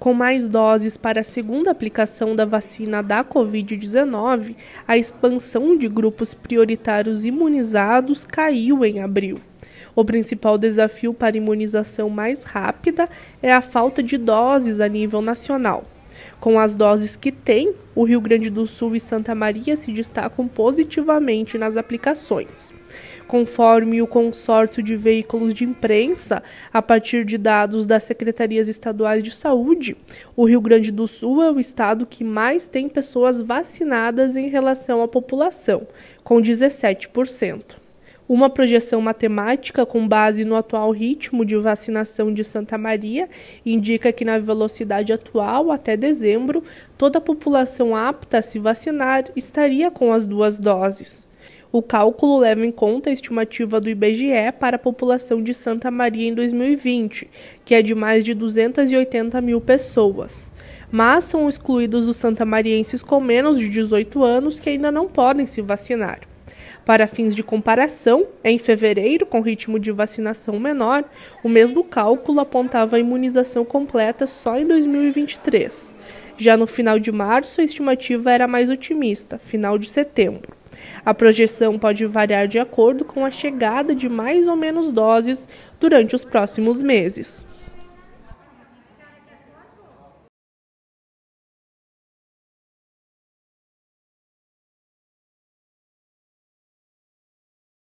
Com mais doses para a segunda aplicação da vacina da Covid-19, a expansão de grupos prioritários imunizados caiu em abril. O principal desafio para imunização mais rápida é a falta de doses a nível nacional. Com as doses que tem, o Rio Grande do Sul e Santa Maria se destacam positivamente nas aplicações conforme o consórcio de veículos de imprensa, a partir de dados das secretarias estaduais de saúde, o Rio Grande do Sul é o estado que mais tem pessoas vacinadas em relação à população, com 17%. Uma projeção matemática com base no atual ritmo de vacinação de Santa Maria indica que, na velocidade atual, até dezembro, toda a população apta a se vacinar estaria com as duas doses. O cálculo leva em conta a estimativa do IBGE para a população de Santa Maria em 2020, que é de mais de 280 mil pessoas. Mas são excluídos os santamarienses com menos de 18 anos que ainda não podem se vacinar. Para fins de comparação, em fevereiro, com ritmo de vacinação menor, o mesmo cálculo apontava a imunização completa só em 2023. Já no final de março, a estimativa era mais otimista, final de setembro. A projeção pode variar de acordo com a chegada de mais ou menos doses durante os próximos meses.